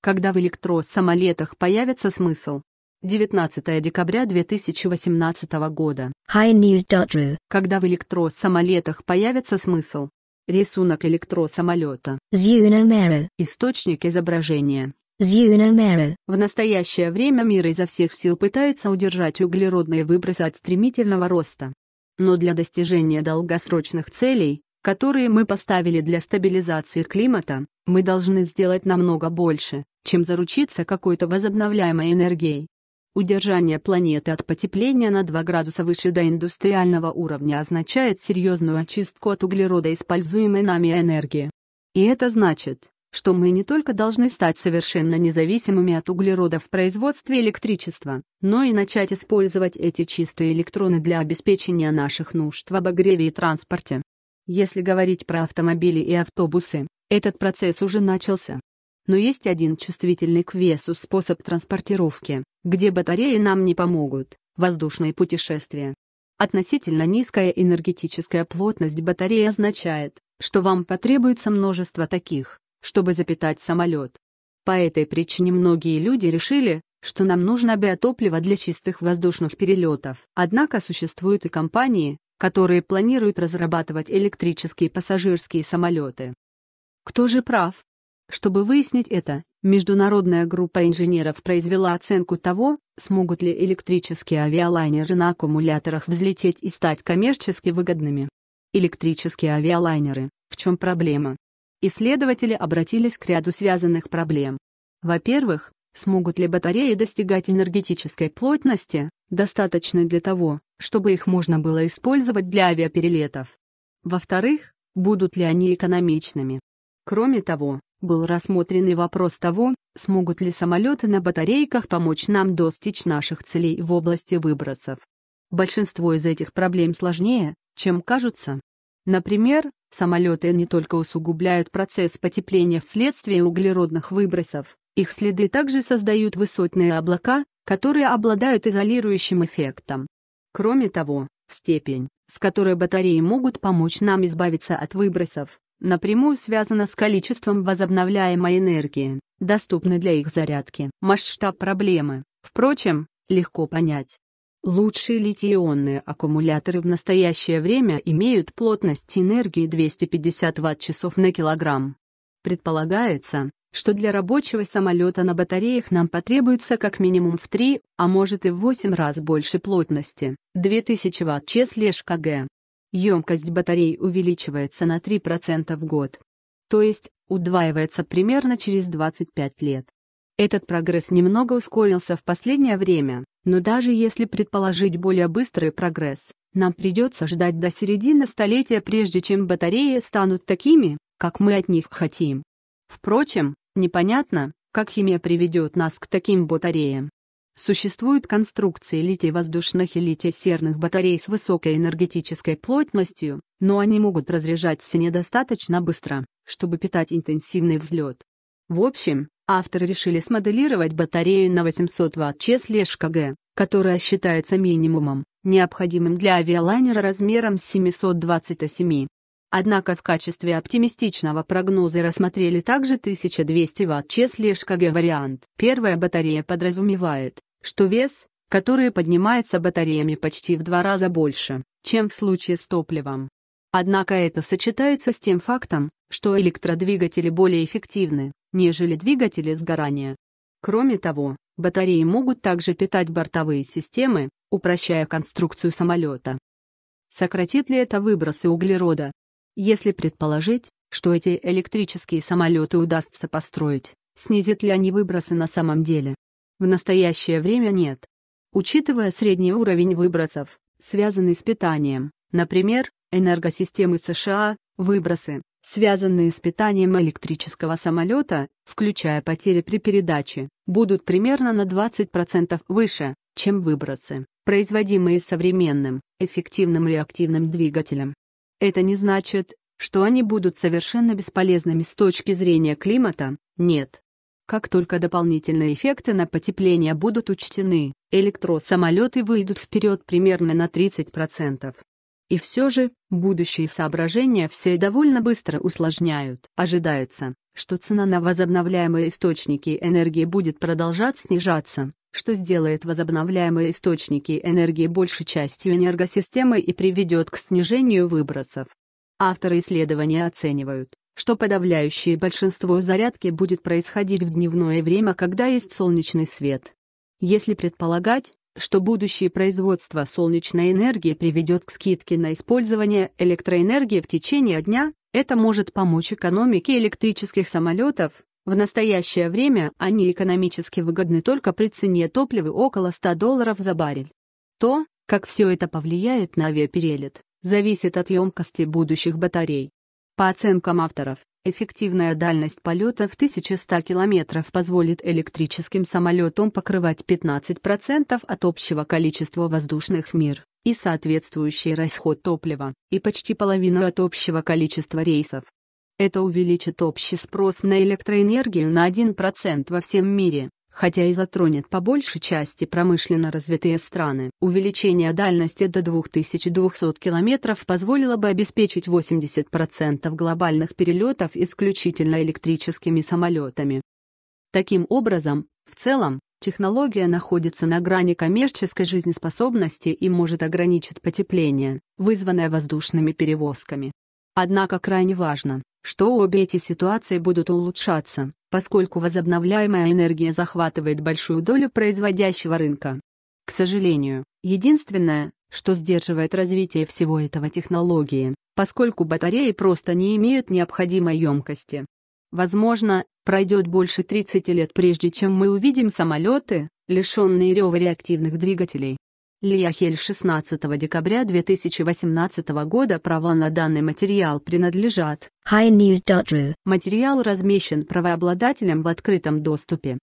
когда в электросамолетах появится смысл. 19 декабря 2018 года. HighNews.ru Когда в электросамолетах появится смысл. Рисунок электросамолета. Zunomero. Источник изображения. Zunomero. В настоящее время мир изо всех сил пытается удержать углеродные выбросы от стремительного роста. Но для достижения долгосрочных целей, которые мы поставили для стабилизации климата, мы должны сделать намного больше, чем заручиться какой-то возобновляемой энергией. Удержание планеты от потепления на 2 градуса выше до индустриального уровня означает серьезную очистку от углерода используемой нами энергии. И это значит, что мы не только должны стать совершенно независимыми от углерода в производстве электричества, но и начать использовать эти чистые электроны для обеспечения наших нужд в обогреве и транспорте. Если говорить про автомобили и автобусы, этот процесс уже начался. Но есть один чувствительный к весу способ транспортировки, где батареи нам не помогут – воздушные путешествия. Относительно низкая энергетическая плотность батареи означает, что вам потребуется множество таких, чтобы запитать самолет. По этой причине многие люди решили, что нам нужно биотопливо для чистых воздушных перелетов. Однако существуют и компании, которые планируют разрабатывать электрические пассажирские самолеты. Кто же прав? Чтобы выяснить это, международная группа инженеров произвела оценку того, смогут ли электрические авиалайнеры на аккумуляторах взлететь и стать коммерчески выгодными. Электрические авиалайнеры. В чем проблема? Исследователи обратились к ряду связанных проблем. Во-первых, Смогут ли батареи достигать энергетической плотности, достаточной для того, чтобы их можно было использовать для авиаперелетов? Во-вторых, будут ли они экономичными? Кроме того, был рассмотрен и вопрос того, смогут ли самолеты на батарейках помочь нам достичь наших целей в области выбросов. Большинство из этих проблем сложнее, чем кажутся. Например, самолеты не только усугубляют процесс потепления вследствие углеродных выбросов, их следы также создают высотные облака, которые обладают изолирующим эффектом. Кроме того, степень, с которой батареи могут помочь нам избавиться от выбросов, напрямую связана с количеством возобновляемой энергии, доступной для их зарядки. Масштаб проблемы, впрочем, легко понять. Лучшие литий-ионные аккумуляторы в настоящее время имеют плотность энергии 250 Вт-часов на килограмм. Предполагается, что для рабочего самолета на батареях нам потребуется как минимум в 3, а может и в 8 раз больше плотности, 2000 Вт числеж КГ. Емкость батарей увеличивается на 3% в год. То есть, удваивается примерно через 25 лет. Этот прогресс немного ускорился в последнее время, но даже если предположить более быстрый прогресс, нам придется ждать до середины столетия прежде чем батареи станут такими, как мы от них хотим. Впрочем, непонятно, как химия приведет нас к таким батареям. Существуют конструкции литий-воздушных и литий-серных батарей с высокой энергетической плотностью, но они могут разряжаться недостаточно быстро, чтобы питать интенсивный взлет. В общем, авторы решили смоделировать батарею на 800 Вт ЧС КГ, которая считается минимумом, необходимым для авиалайнера размером 727 Однако в качестве оптимистичного прогноза рассмотрели также 1200 Вт ЧЕС лишь вариант. Первая батарея подразумевает, что вес, который поднимается батареями почти в два раза больше, чем в случае с топливом. Однако это сочетается с тем фактом, что электродвигатели более эффективны, нежели двигатели сгорания. Кроме того, батареи могут также питать бортовые системы, упрощая конструкцию самолета. Сократит ли это выбросы углерода? Если предположить, что эти электрические самолеты удастся построить, снизят ли они выбросы на самом деле? В настоящее время нет. Учитывая средний уровень выбросов, связанный с питанием, например, энергосистемы США, выбросы, связанные с питанием электрического самолета, включая потери при передаче, будут примерно на 20% выше, чем выбросы, производимые современным, эффективным реактивным двигателем. Это не значит, что они будут совершенно бесполезными с точки зрения климата, нет. Как только дополнительные эффекты на потепление будут учтены, электросамолеты выйдут вперед примерно на 30%. И все же, будущие соображения все довольно быстро усложняют. Ожидается, что цена на возобновляемые источники энергии будет продолжать снижаться, что сделает возобновляемые источники энергии большей частью энергосистемы и приведет к снижению выбросов. Авторы исследования оценивают, что подавляющее большинство зарядки будет происходить в дневное время, когда есть солнечный свет. Если предполагать, что будущее производство солнечной энергии приведет к скидке на использование электроэнергии в течение дня, это может помочь экономике электрических самолетов, в настоящее время они экономически выгодны только при цене топлива около 100 долларов за баррель. То, как все это повлияет на авиаперелет, зависит от емкости будущих батарей. По оценкам авторов, эффективная дальность полета в 1100 км позволит электрическим самолетам покрывать 15% от общего количества воздушных мир и соответствующий расход топлива, и почти половину от общего количества рейсов. Это увеличит общий спрос на электроэнергию на 1% во всем мире, хотя и затронет по большей части промышленно развитые страны. Увеличение дальности до 2200 км позволило бы обеспечить 80% глобальных перелетов исключительно электрическими самолетами. Таким образом, в целом, Технология находится на грани коммерческой жизнеспособности и может ограничить потепление, вызванное воздушными перевозками. Однако крайне важно, что обе эти ситуации будут улучшаться, поскольку возобновляемая энергия захватывает большую долю производящего рынка. К сожалению, единственное, что сдерживает развитие всего этого технологии, поскольку батареи просто не имеют необходимой емкости. Возможно, пройдет больше 30 лет прежде чем мы увидим самолеты, лишенные рева реактивных двигателей. Лияхель 16 декабря 2018 года права на данный материал принадлежат HiNews.ru. Материал размещен правообладателем в открытом доступе.